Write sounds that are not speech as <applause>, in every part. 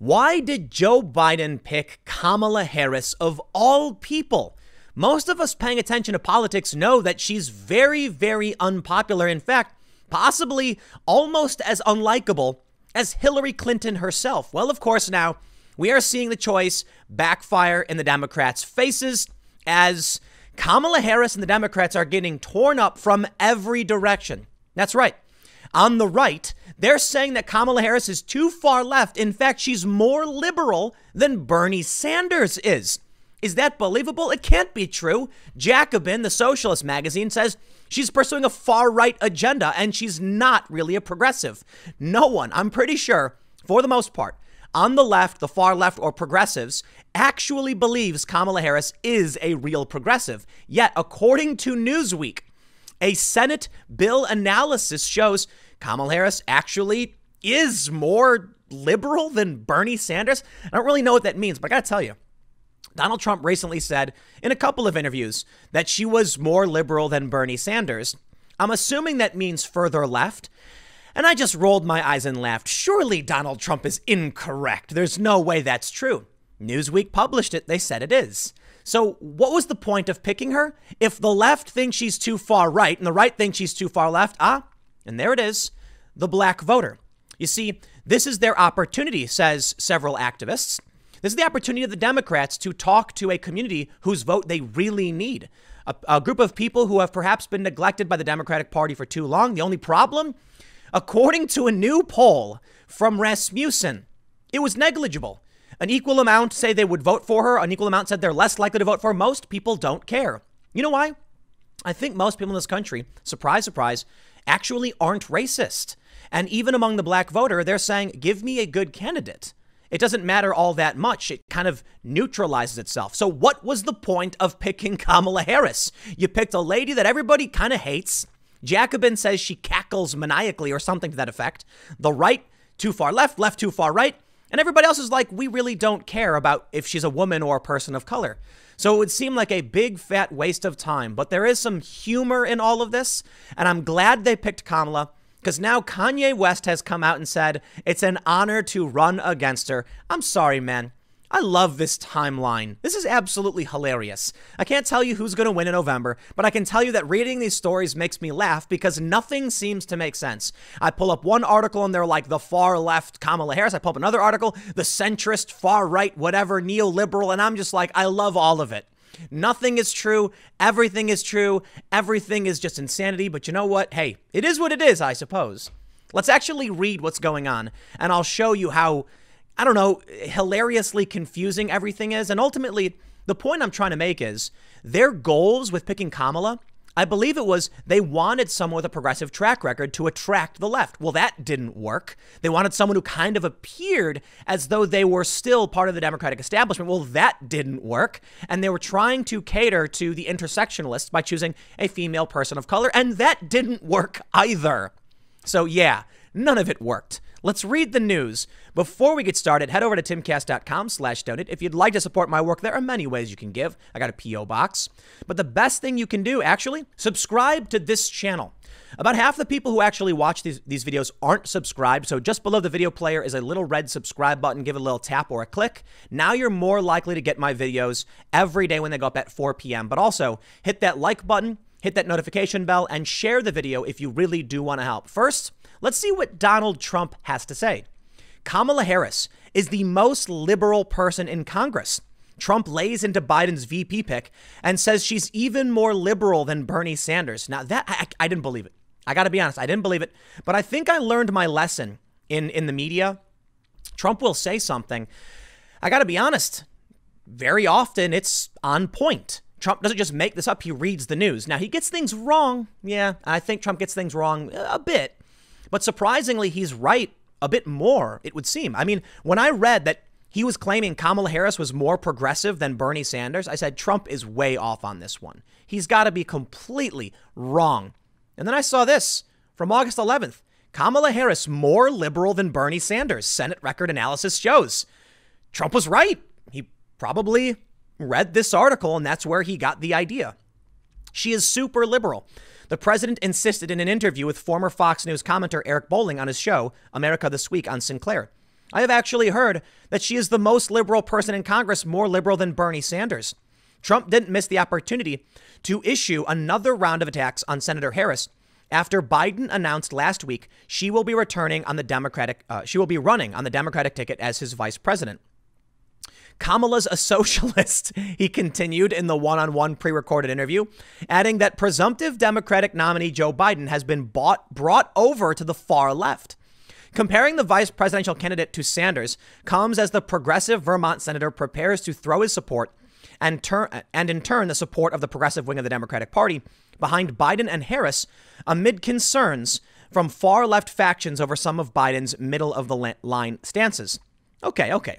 Why did Joe Biden pick Kamala Harris of all people? Most of us paying attention to politics know that she's very, very unpopular. In fact, possibly almost as unlikable as Hillary Clinton herself. Well, of course, now we are seeing the choice backfire in the Democrats' faces as Kamala Harris and the Democrats are getting torn up from every direction. That's right on the right, they're saying that Kamala Harris is too far left. In fact, she's more liberal than Bernie Sanders is. Is that believable? It can't be true. Jacobin, the socialist magazine, says she's pursuing a far right agenda and she's not really a progressive. No one, I'm pretty sure, for the most part, on the left, the far left, or progressives actually believes Kamala Harris is a real progressive. Yet, according to Newsweek, a Senate bill analysis shows Kamala Harris actually is more liberal than Bernie Sanders. I don't really know what that means, but I got to tell you, Donald Trump recently said in a couple of interviews that she was more liberal than Bernie Sanders. I'm assuming that means further left. And I just rolled my eyes and laughed. Surely Donald Trump is incorrect. There's no way that's true. Newsweek published it, they said it is. So, what was the point of picking her? If the left thinks she's too far right and the right thinks she's too far left, ah, and there it is the black voter. You see, this is their opportunity, says several activists. This is the opportunity of the Democrats to talk to a community whose vote they really need. A, a group of people who have perhaps been neglected by the Democratic Party for too long. The only problem? According to a new poll from Rasmussen, it was negligible. An equal amount say they would vote for her, an equal amount said they're less likely to vote for. Most people don't care. You know why? I think most people in this country, surprise, surprise, actually aren't racist. And even among the black voter, they're saying, give me a good candidate. It doesn't matter all that much. It kind of neutralizes itself. So, what was the point of picking <laughs> Kamala Harris? You picked a lady that everybody kind of hates. Jacobin says she cackles maniacally or something to that effect. The right, too far left, left, too far right. And everybody else is like, we really don't care about if she's a woman or a person of color. So it would seem like a big fat waste of time. But there is some humor in all of this. And I'm glad they picked Kamala because now Kanye West has come out and said, it's an honor to run against her. I'm sorry, man. I love this timeline. This is absolutely hilarious. I can't tell you who's going to win in November, but I can tell you that reading these stories makes me laugh because nothing seems to make sense. I pull up one article and they're like the far left Kamala Harris. I pull up another article, the centrist, far right, whatever, neoliberal, and I'm just like, I love all of it. Nothing is true. Everything is true. Everything is just insanity. But you know what? Hey, it is what it is, I suppose. Let's actually read what's going on, and I'll show you how I don't know, hilariously confusing everything is. And ultimately, the point I'm trying to make is their goals with picking Kamala, I believe it was they wanted someone with a progressive track record to attract the left. Well, that didn't work. They wanted someone who kind of appeared as though they were still part of the Democratic establishment. Well, that didn't work. And they were trying to cater to the intersectionalists by choosing a female person of color, and that didn't work either. So, yeah, none of it worked. Let's read the news. Before we get started, head over to timcast.com slash donate. If you'd like to support my work, there are many ways you can give. I got a P.O. box. But the best thing you can do, actually, subscribe to this channel. About half the people who actually watch these, these videos aren't subscribed, so just below the video player is a little red subscribe button. Give it a little tap or a click. Now you're more likely to get my videos every day when they go up at 4 p.m., but also hit that like button, hit that notification bell, and share the video if you really do want to help. First, Let's see what Donald Trump has to say. Kamala Harris is the most liberal person in Congress. Trump lays into Biden's VP pick and says she's even more liberal than Bernie Sanders. Now, that I, I didn't believe it. I got to be honest, I didn't believe it. But I think I learned my lesson in, in the media. Trump will say something. I got to be honest, very often it's on point. Trump doesn't just make this up, he reads the news. Now, he gets things wrong. Yeah, I think Trump gets things wrong a bit. But surprisingly, he's right a bit more, it would seem. I mean, when I read that he was claiming Kamala Harris was more progressive than Bernie Sanders, I said, Trump is way off on this one. He's got to be completely wrong. And then I saw this from August 11th Kamala Harris more liberal than Bernie Sanders, Senate record analysis shows. Trump was right. He probably read this article, and that's where he got the idea. She is super liberal. The president insisted in an interview with former Fox News commentator Eric Bolling on his show, America This Week on Sinclair. I have actually heard that she is the most liberal person in Congress, more liberal than Bernie Sanders. Trump didn't miss the opportunity to issue another round of attacks on Senator Harris after Biden announced last week she will be returning on the Democratic uh, she will be running on the Democratic ticket as his vice president. Kamala's a <laughs> socialist, he continued in the one on one pre recorded interview, adding that presumptive Democratic nominee Joe Biden has been bought, brought over to the far left. Comparing the vice presidential candidate to Sanders comes as the progressive Vermont senator prepares to throw his support and, and in turn the support of the progressive wing of the Democratic Party behind Biden and Harris amid concerns from far left factions over some of Biden's middle of the line stances. Okay, okay.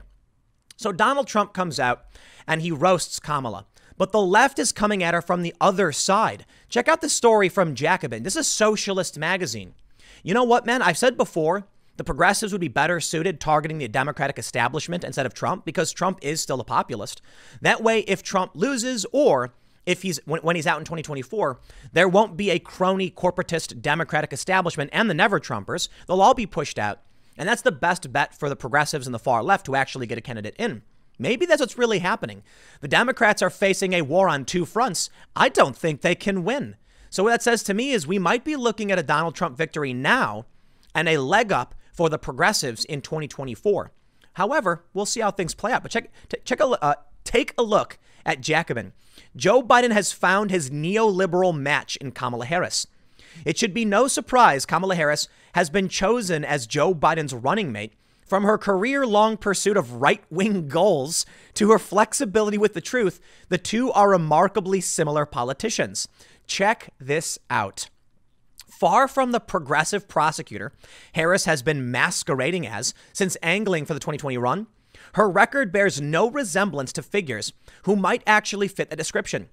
So Donald Trump comes out and he roasts Kamala. But the left is coming at her from the other side. Check out the story from Jacobin. This is Socialist Magazine. You know what, man? I've said before the progressives would be better suited targeting the Democratic establishment instead of Trump because Trump is still a populist. That way, if Trump loses or if he's when, when he's out in 2024, there won't be a crony corporatist Democratic establishment and the never Trumpers. They'll all be pushed out and that's the best bet for the progressives and the far left to actually get a candidate in. Maybe that's what's really happening. The Democrats are facing a war on two fronts. I don't think they can win. So, what that says to me is we might be looking at a Donald Trump victory now and a leg up for the progressives in 2024. However, we'll see how things play out. But check, t- check a, uh, take a look at Jacobin. Joe Biden has found his neoliberal match in Kamala Harris. It should be no surprise Kamala Harris has been chosen as Joe Biden's running mate from her career long pursuit of right wing goals to her flexibility with the truth, the two are remarkably similar politicians. Check this out. Far from the progressive prosecutor Harris has been masquerading as since angling for the 2020 run, her record bears no resemblance to figures who might actually fit the description.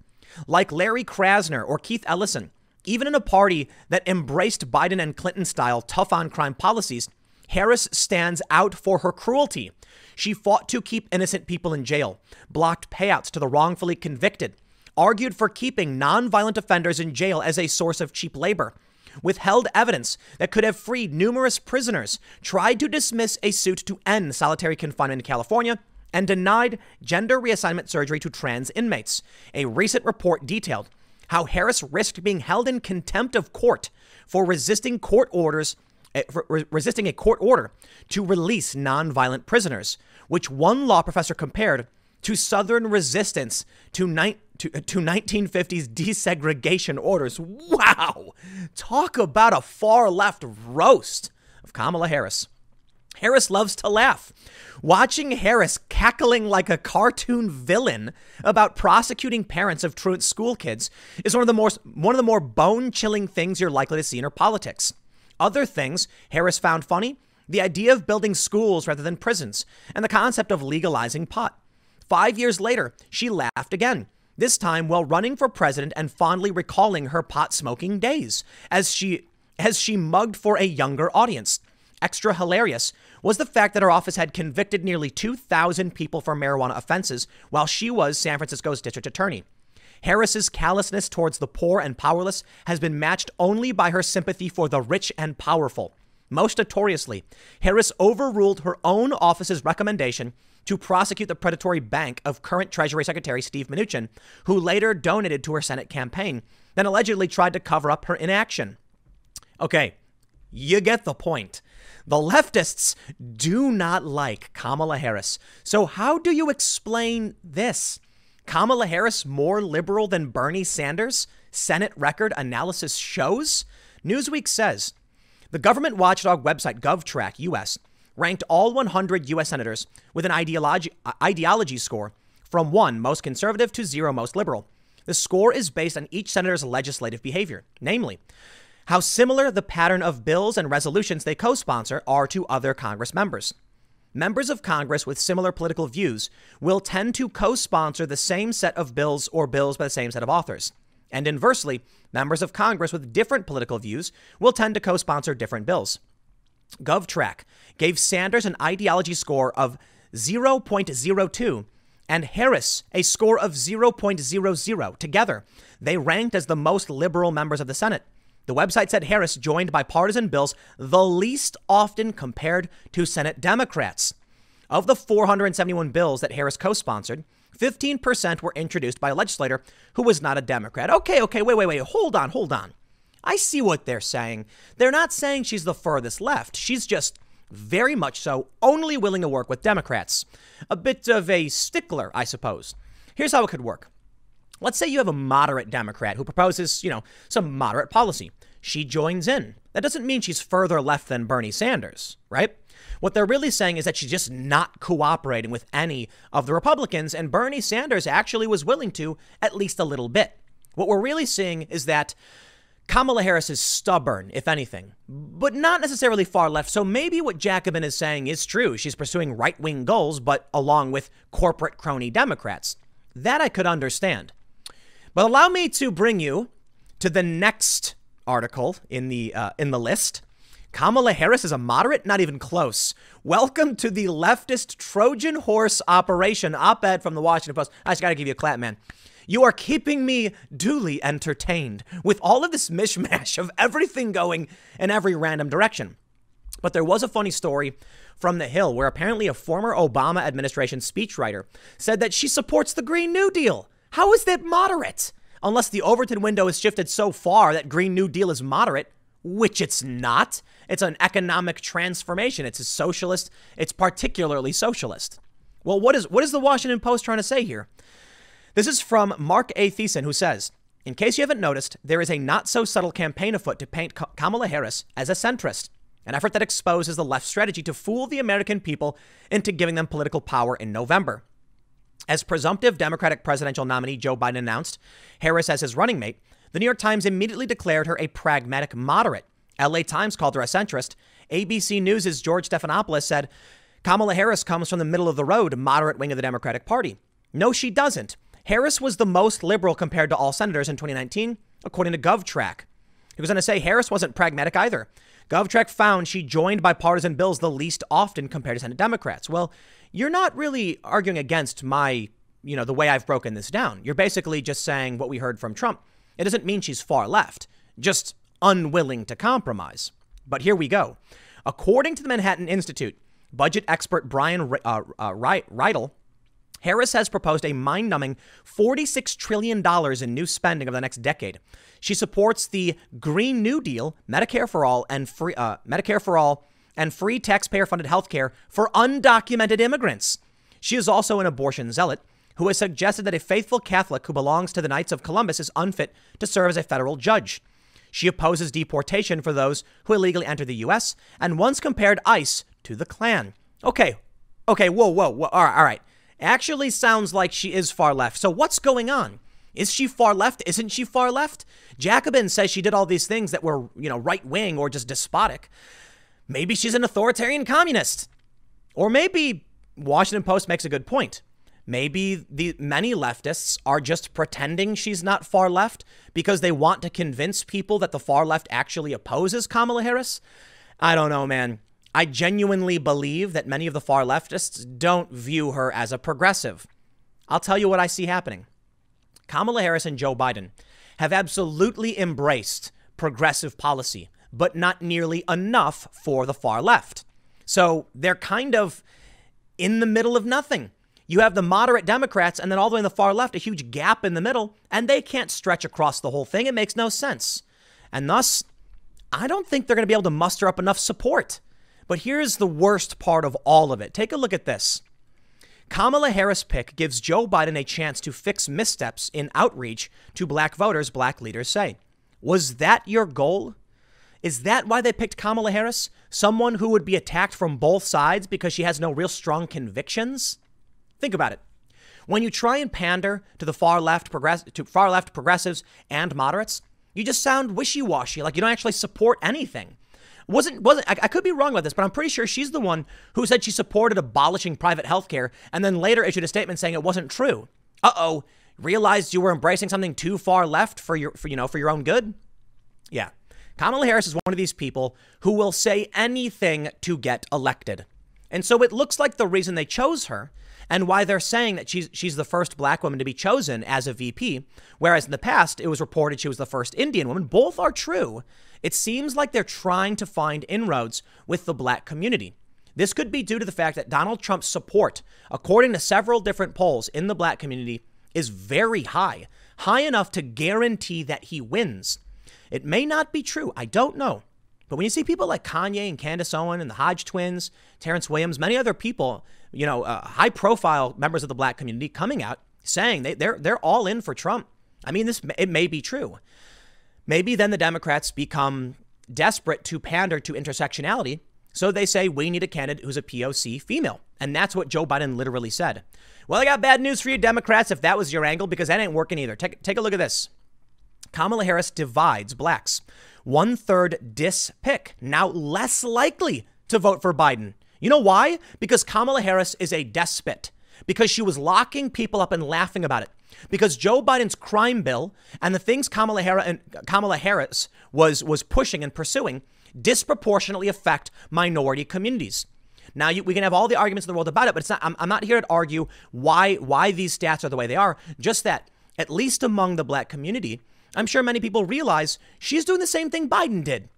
Like Larry Krasner or Keith Ellison, even in a party that embraced Biden and Clinton style tough on crime policies, Harris stands out for her cruelty. She fought to keep innocent people in jail, blocked payouts to the wrongfully convicted, argued for keeping nonviolent offenders in jail as a source of cheap labor, withheld evidence that could have freed numerous prisoners, tried to dismiss a suit to end solitary confinement in California, and denied gender reassignment surgery to trans inmates. A recent report detailed how Harris risked being held in contempt of court for resisting court orders eh, resisting a court order to release nonviolent prisoners, which one law professor compared to Southern resistance to, ni- to, eh, to 1950s desegregation orders. Wow! Talk about a far left roast of Kamala Harris. Harris loves to laugh. Watching Harris cackling like a cartoon villain about prosecuting parents of truant school kids is one of the more one of the more bone-chilling things you're likely to see in her politics. Other things Harris found funny: the idea of building schools rather than prisons and the concept of legalizing pot. 5 years later, she laughed again. This time while running for president and fondly recalling her pot smoking days as she as she mugged for a younger audience extra hilarious was the fact that her office had convicted nearly 2,000 people for marijuana offenses while she was San Francisco's district attorney. Harris's callousness towards the poor and powerless has been matched only by her sympathy for the rich and powerful. Most notoriously, Harris overruled her own office's recommendation to prosecute the predatory bank of current Treasury Secretary Steve Mnuchin, who later donated to her Senate campaign, then allegedly tried to cover up her inaction. Okay, you get the point. The leftists do not like Kamala Harris. So, how do you explain this? Kamala Harris more liberal than Bernie Sanders? Senate record analysis shows? Newsweek says the government watchdog website GovTrack US ranked all 100 US senators with an ideology, ideology score from 1 most conservative to 0 most liberal. The score is based on each senator's legislative behavior, namely, how similar the pattern of bills and resolutions they co sponsor are to other Congress members. Members of Congress with similar political views will tend to co sponsor the same set of bills or bills by the same set of authors. And inversely, members of Congress with different political views will tend to co sponsor different bills. GovTrack gave Sanders an ideology score of 0.02 and Harris a score of 0.00. Together, they ranked as the most liberal members of the Senate. The website said Harris joined bipartisan bills the least often compared to Senate Democrats. Of the 471 bills that Harris co sponsored, 15% were introduced by a legislator who was not a Democrat. Okay, okay, wait, wait, wait, hold on, hold on. I see what they're saying. They're not saying she's the furthest left. She's just very much so only willing to work with Democrats. A bit of a stickler, I suppose. Here's how it could work. Let's say you have a moderate Democrat who proposes, you know, some moderate policy she joins in. That doesn't mean she's further left than Bernie Sanders, right? What they're really saying is that she's just not cooperating with any of the Republicans, and Bernie Sanders actually was willing to, at least a little bit. What we're really seeing is that Kamala Harris is stubborn, if anything, but not necessarily far left. So maybe what Jacobin is saying is true. She's pursuing right wing goals, but along with corporate crony Democrats. That I could understand. But allow me to bring you to the next article in the uh, in the list. Kamala Harris is a moderate? Not even close. Welcome to the leftist Trojan horse operation op ed from the Washington Post. I just gotta give you a clap, man. You are keeping me duly entertained with all of this mishmash of everything going in every random direction. But there was a funny story from The Hill where apparently a former Obama administration speechwriter said that she supports the Green New Deal. How is that moderate? unless the Overton window has shifted so far that Green New Deal is moderate, which it's not. It's an economic transformation. It's a socialist. It's particularly socialist. Well, what is what is the Washington Post trying to say here? This is from Mark A. Thiessen, who says, "In case you haven't noticed, there is a not so subtle campaign afoot to paint Kamala Harris as a centrist." An effort that exposes the left strategy to fool the American people into giving them political power in November. As presumptive Democratic presidential nominee Joe Biden announced Harris as his running mate, the New York Times immediately declared her a pragmatic moderate. LA Times called her a centrist. ABC News' George Stephanopoulos said Kamala Harris comes from the middle of the road, moderate wing of the Democratic Party. No, she doesn't. Harris was the most liberal compared to all senators in 2019, according to GovTrack. He was going to say Harris wasn't pragmatic either. GovTrack found she joined bipartisan bills the least often compared to Senate Democrats. Well, you're not really arguing against my, you know, the way I've broken this down. You're basically just saying what we heard from Trump. It doesn't mean she's far left, just unwilling to compromise. But here we go. According to the Manhattan Institute, budget expert Brian uh, uh, Harris has proposed a mind numbing $46 trillion in new spending over the next decade. She supports the Green New Deal, Medicare for All, and free, uh, Medicare for All and free taxpayer funded health care for undocumented immigrants. She is also an abortion zealot who has suggested that a faithful Catholic who belongs to the Knights of Columbus is unfit to serve as a federal judge. She opposes deportation for those who illegally enter the U.S. and once compared ICE to the Klan. Okay, okay, whoa, whoa, whoa, all right, all right. Actually, sounds like she is far left. So, what's going on? Is she far left? Isn't she far left? Jacobin says she did all these things that were, you know, right wing or just despotic. Maybe she's an authoritarian communist. Or maybe Washington Post makes a good point. Maybe the many leftists are just pretending she's not far left because they want to convince people that the far left actually opposes Kamala Harris. I don't know, man. I genuinely believe that many of the far leftists don't view her as a progressive. I'll tell you what I see happening. Kamala Harris and Joe Biden have absolutely embraced progressive policy but not nearly enough for the far left. So they're kind of in the middle of nothing. You have the moderate Democrats and then all the way in the far left, a huge gap in the middle, and they can't stretch across the whole thing. It makes no sense. And thus, I don't think they're going to be able to muster up enough support. But here's the worst part of all of it. Take a look at this. Kamala Harris' pick gives Joe Biden a chance to fix missteps in outreach to black voters, black leaders say. Was that your goal? Is that why they picked Kamala Harris? Someone who would be attacked from both sides because she has no real strong convictions? Think about it. When you try and pander to the far left progress to far left progressives and moderates, you just sound wishy-washy, like you don't actually support anything. Wasn't wasn't I, I could be wrong about this, but I'm pretty sure she's the one who said she supported abolishing private healthcare and then later issued a statement saying it wasn't true. Uh-oh, realized you were embracing something too far left for your for you know, for your own good? Yeah. Kamala Harris is one of these people who will say anything to get elected. And so it looks like the reason they chose her and why they're saying that she's she's the first black woman to be chosen as a VP, whereas in the past it was reported she was the first Indian woman. Both are true. It seems like they're trying to find inroads with the black community. This could be due to the fact that Donald Trump's support, according to several different polls in the black community, is very high, high enough to guarantee that he wins. It may not be true. I don't know. But when you see people like Kanye and Candace Owen and the Hodge twins, Terrence Williams, many other people, you know, uh, high profile members of the black community coming out saying they, they're, they're all in for Trump. I mean, this it may be true. Maybe then the Democrats become desperate to pander to intersectionality. So they say, we need a candidate who's a POC female. And that's what Joe Biden literally said. Well, I got bad news for you, Democrats, if that was your angle, because that ain't working either. Take, take a look at this. Kamala Harris divides blacks. One third dispick, now less likely to vote for Biden. You know why? Because Kamala Harris is a despot, because she was locking people up and laughing about it. Because Joe Biden's crime bill and the things Kamala Harris, was, was pushing and pursuing disproportionately affect minority communities. Now you, we can have all the arguments in the world about it, but it's not. I'm, I'm, not here to argue why why these stats are the way they are. Just that, at least among the black community, I'm sure many people realize she's doing the same thing Biden did.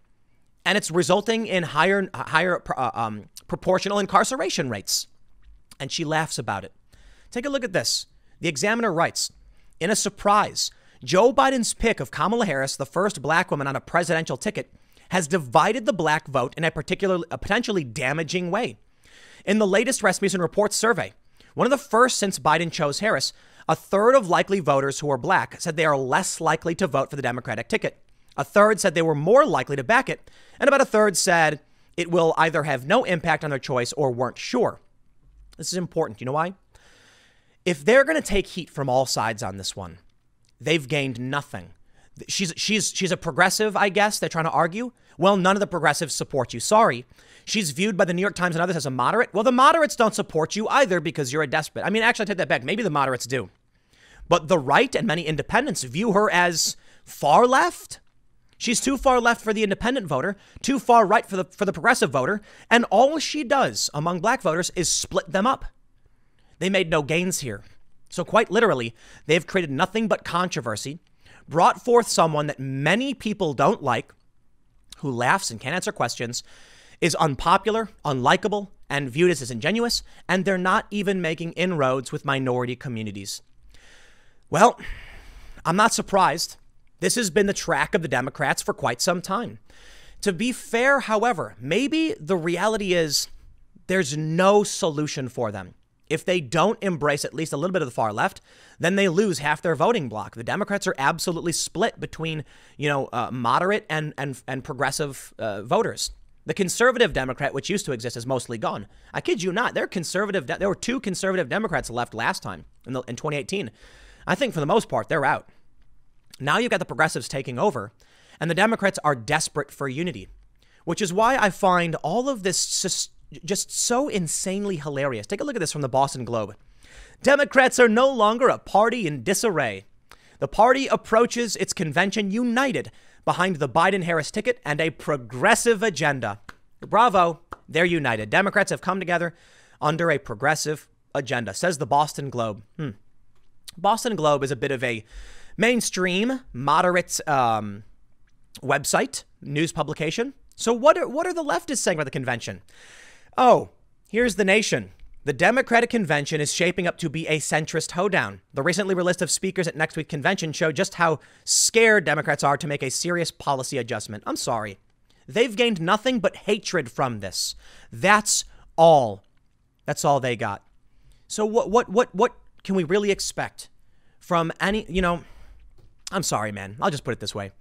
And it's resulting in higher, higher uh, um, proportional incarceration rates. And she laughs about it. Take a look at this. The examiner writes In a surprise, Joe Biden's pick of Kamala Harris, the first black woman on a presidential ticket, has divided the black vote in a particular, a potentially damaging way. In the latest Rasmussen Report survey, one of the first since Biden chose Harris, a third of likely voters who are black said they are less likely to vote for the Democratic ticket. A third said they were more likely to back it. And about a third said it will either have no impact on their choice or weren't sure. This is important. You know why? If they're going to take heat from all sides on this one, they've gained nothing. She's she's she's a progressive, I guess. They're trying to argue. Well, none of the progressives support you. Sorry. She's viewed by the New York Times and others as a moderate. Well, the moderates don't support you either because you're a despot. I mean, actually, I take that back. Maybe the moderates do. But the right and many independents view her as far left. She's too far left for the independent voter, too far right for the for the progressive voter, and all she does among black voters is split them up. They made no gains here. So quite literally, they've created nothing but controversy, brought forth someone that many people don't like, who laughs and can't answer questions, is unpopular, unlikable, and viewed as disingenuous, and they're not even making inroads with minority communities. Well, I'm not surprised. This has been the track of the Democrats for quite some time. To be fair, however, maybe the reality is there's no solution for them. If they don't embrace at least a little bit of the far left, then they lose half their voting block. The Democrats are absolutely split between, you know, uh, moderate and and and progressive uh, voters. The conservative Democrat, which used to exist, is mostly gone. I kid you not. There are conservative. There were two conservative Democrats left last time in, the, in 2018. I think for the most part, they're out. Now you've got the progressives taking over, and the Democrats are desperate for unity, which is why I find all of this just so insanely hilarious. Take a look at this from the Boston Globe. Democrats are no longer a party in disarray. The party approaches its convention united behind the Biden Harris ticket and a progressive agenda. Bravo, they're united. Democrats have come together under a progressive agenda, says the Boston Globe. Hmm. Boston Globe is a bit of a mainstream, moderate um, website, news publication. So what are, what are the leftists saying about the convention? Oh, here's the nation. The Democratic convention is shaping up to be a centrist hoedown. The recently released of speakers at next week's convention show just how scared Democrats are to make a serious policy adjustment. I'm sorry. They've gained nothing but hatred from this. That's all. That's all they got. So what what what what can we really expect from any, you know, I'm sorry, man. I'll just put it this way.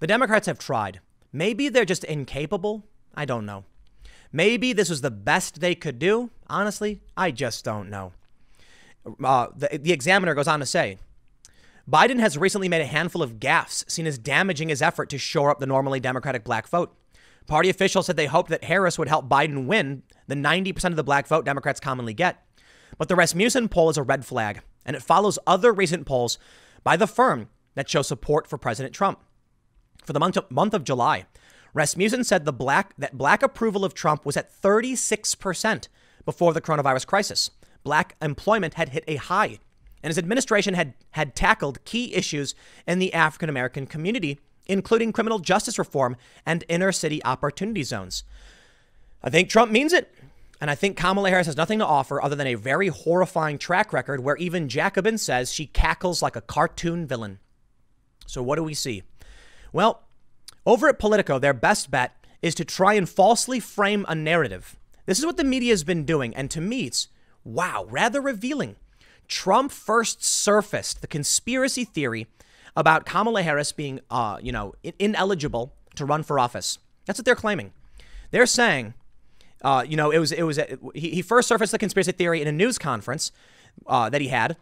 The Democrats have tried. Maybe they're just incapable. I don't know. Maybe this was the best they could do. Honestly, I just don't know. Uh, the, the examiner goes on to say Biden has recently made a handful of gaffes seen as damaging his effort to shore up the normally Democratic black vote. Party officials said they hoped that Harris would help Biden win the 90% of the black vote Democrats commonly get. But the Rasmussen poll is a red flag, and it follows other recent polls by the firm that show support for President Trump. For the month of, month of July, Rasmussen said the black that black approval of Trump was at 36% before the coronavirus crisis. Black employment had hit a high, and his administration had had tackled key issues in the African American community, including criminal justice reform and inner city opportunity zones. I think Trump means it. And I think Kamala Harris has nothing to offer other than a very horrifying track record where even Jacobin says she cackles like a cartoon villain. So, what do we see? Well, over at Politico, their best bet is to try and falsely frame a narrative. This is what the media has been doing, and to me, it's wow, rather revealing. Trump first surfaced the conspiracy theory about Kamala Harris being, uh, you know, ineligible to run for office. That's what they're claiming. They're saying uh, you know, it was it was uh, he, he first surfaced the conspiracy theory in a news conference uh, that he had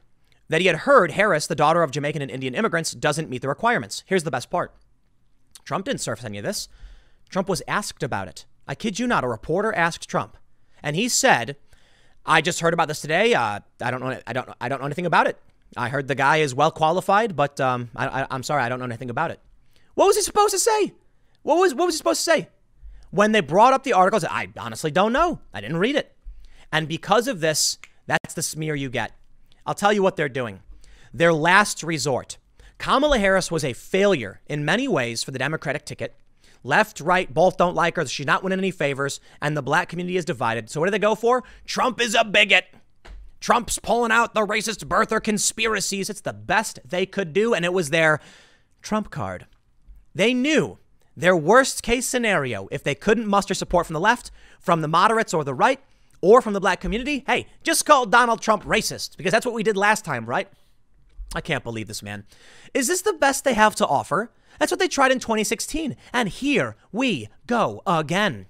that he had heard Harris, the daughter of Jamaican and Indian immigrants, doesn't meet the requirements. Here's the best part: Trump didn't surface any of this. Trump was asked about it. I kid you not. A reporter asked Trump, and he said, "I just heard about this today. Uh, I don't know. I don't. I don't know anything about it. I heard the guy is well qualified, but um, I, am sorry, I don't know anything about it." What was he supposed to say? What was What was he supposed to say? When they brought up the articles, I honestly don't know. I didn't read it. And because of this, that's the smear you get. I'll tell you what they're doing. Their last resort. Kamala Harris was a failure in many ways for the Democratic ticket. Left, right, both don't like her. She's not winning any favors, and the black community is divided. So, what do they go for? Trump is a bigot. Trump's pulling out the racist birther conspiracies. It's the best they could do, and it was their Trump card. They knew their worst case scenario, if they couldn't muster support from the left, from the moderates or the right, or from the black community, hey, just call Donald Trump racist, because that's what we did last time, right? I can't believe this, man. Is this the best they have to offer? That's what they tried in 2016, and here we go again.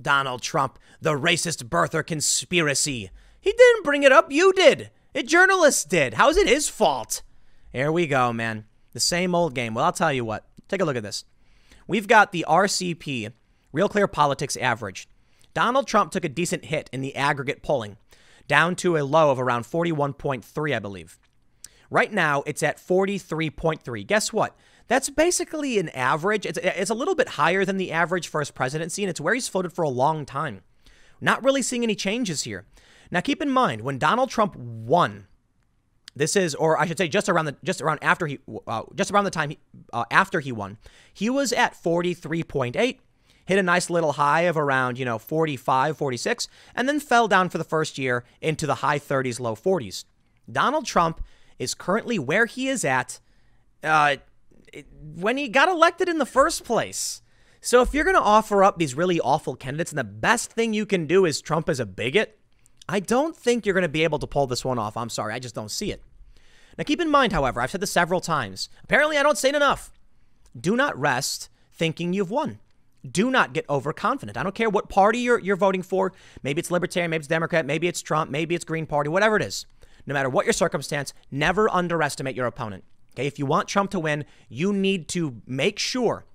Donald Trump, the racist birther conspiracy. He didn't bring it up, you did. A journalist did. How is it his fault? Here we go, man. The same old game. Well, I'll tell you what. Take a look at this. We've got the RCP, Real Clear Politics average. Donald Trump took a decent hit in the aggregate polling, down to a low of around 41.3, I believe. Right now, it's at 43.3. Guess what? That's basically an average. It's, it's a little bit higher than the average for his presidency, and it's where he's floated for a long time. Not really seeing any changes here. Now, keep in mind, when Donald Trump won this is, or I should say, just around the just around after he uh, just around the time he, uh, after he won, he was at 43.8, hit a nice little high of around you know 45, 46, and then fell down for the first year into the high 30s, low 40s. Donald Trump is currently where he is at uh, when he got elected in the first place. So if you're going to offer up these really awful candidates, and the best thing you can do is Trump as a bigot. I don't think you're going to be able to pull this one off. I'm sorry, I just don't see it. Now, keep in mind, however, I've said this several times. Apparently, I don't say it enough. Do not rest thinking you've won. Do not get overconfident. I don't care what party you're, you're voting for. Maybe it's Libertarian, maybe it's Democrat, maybe it's Trump, maybe it's Green Party, whatever it is. No matter what your circumstance, never underestimate your opponent. Okay, if you want Trump to win, you need to make sure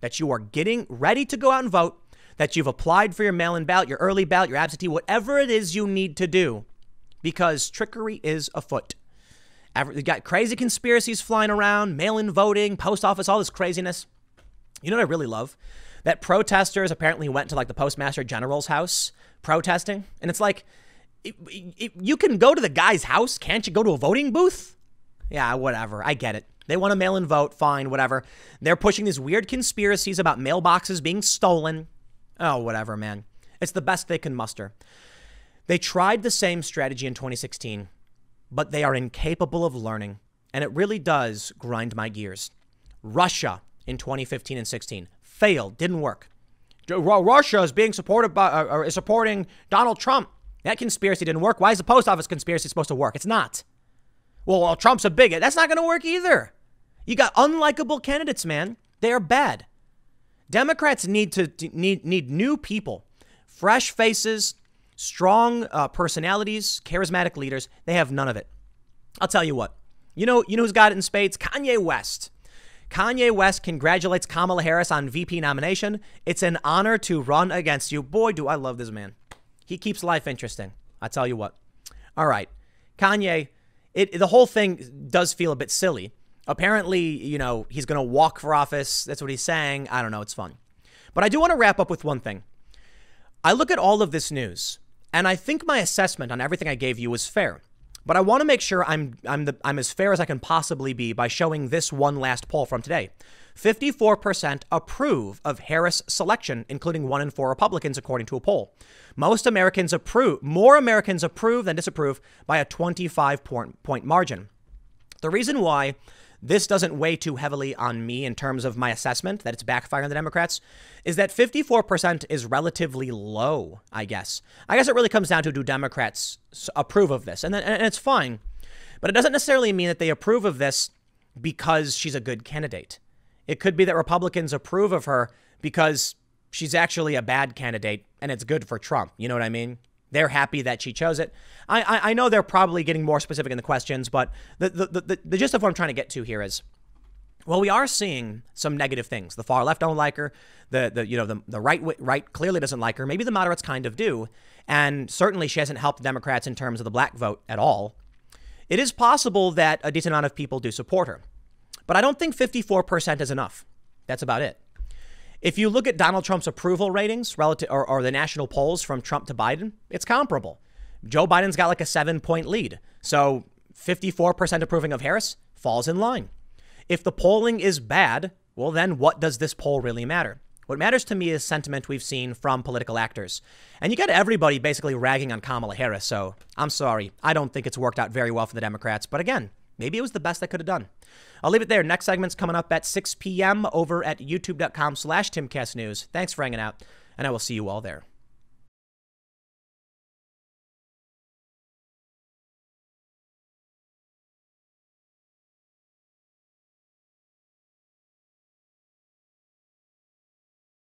that you are getting ready to go out and vote, that you've applied for your mail in ballot, your early ballot, your absentee, whatever it is you need to do, because trickery is afoot. You got crazy conspiracies flying around, mail in voting, post office, all this craziness. You know what I really love? That protesters apparently went to like the postmaster general's house protesting. And it's like, it, it, you can go to the guy's house. Can't you go to a voting booth? Yeah, whatever. I get it. They want to mail in vote. Fine, whatever. They're pushing these weird conspiracies about mailboxes being stolen. Oh, whatever, man. It's the best they can muster. They tried the same strategy in 2016 but they are incapable of learning. And it really does grind my gears. Russia in 2015 and 16 failed, didn't work. Russia is being supported by, or uh, uh, is supporting Donald Trump. That conspiracy didn't work. Why is the post office conspiracy supposed to work? It's not. Well, well Trump's a bigot. That's not going to work either. You got unlikable candidates, man. They are bad. Democrats need to need need new people, fresh faces, strong uh, personalities, charismatic leaders, they have none of it. I'll tell you what. You know, you know who's got it in spades? Kanye West. Kanye West congratulates Kamala Harris on VP nomination. It's an honor to run against you. Boy, do I love this man. He keeps life interesting. I tell you what. All right. Kanye, it the whole thing does feel a bit silly. Apparently, you know, he's going to walk for office. That's what he's saying. I don't know, it's fun. But I do want to wrap up with one thing. I look at all of this news and I think my assessment on everything I gave you was fair. But I want to make sure I'm I'm the I'm as fair as I can possibly be by showing this one last poll from today. 54% approve of Harris' selection, including one in four Republicans, according to a poll. Most Americans approve, more Americans approve than disapprove by a 25 point, point margin. The reason why this doesn't weigh too heavily on me in terms of my assessment that it's backfiring on the Democrats, is that 54% is relatively low, I guess. I guess it really comes down to do Democrats approve of this? And, then, and it's fine. But it doesn't necessarily mean that they approve of this because she's a good candidate. It could be that Republicans approve of her because she's actually a bad candidate and it's good for Trump. You know what I mean? They're happy that she chose it. I, I, I know they're probably getting more specific in the questions, but the, the, the, the, the gist of what I'm trying to get to here is well, we are seeing some negative things. The far left don't like her. The, the you know the, the right right clearly doesn't like her. Maybe the moderates kind of do, and certainly she hasn't helped the Democrats in terms of the black vote at all. It is possible that a decent amount of people do support her, but I don't think 54% is enough. That's about it. If you look at Donald Trump's approval ratings relative or, or the national polls from Trump to Biden, it's comparable. Joe Biden's got like a seven point lead. So 54% approving of Harris falls in line. If the polling is bad, well, then what does this poll really matter? What matters to me is sentiment we've seen from political actors. And you got everybody basically ragging on Kamala Harris, so I'm sorry. I don't think it's worked out very well for the Democrats. But again, maybe it was the best I could have done. I'll leave it there. Next segment's coming up at 6 p.m. over at youtube.com slash timcastnews. Thanks for hanging out, and I will see you all there.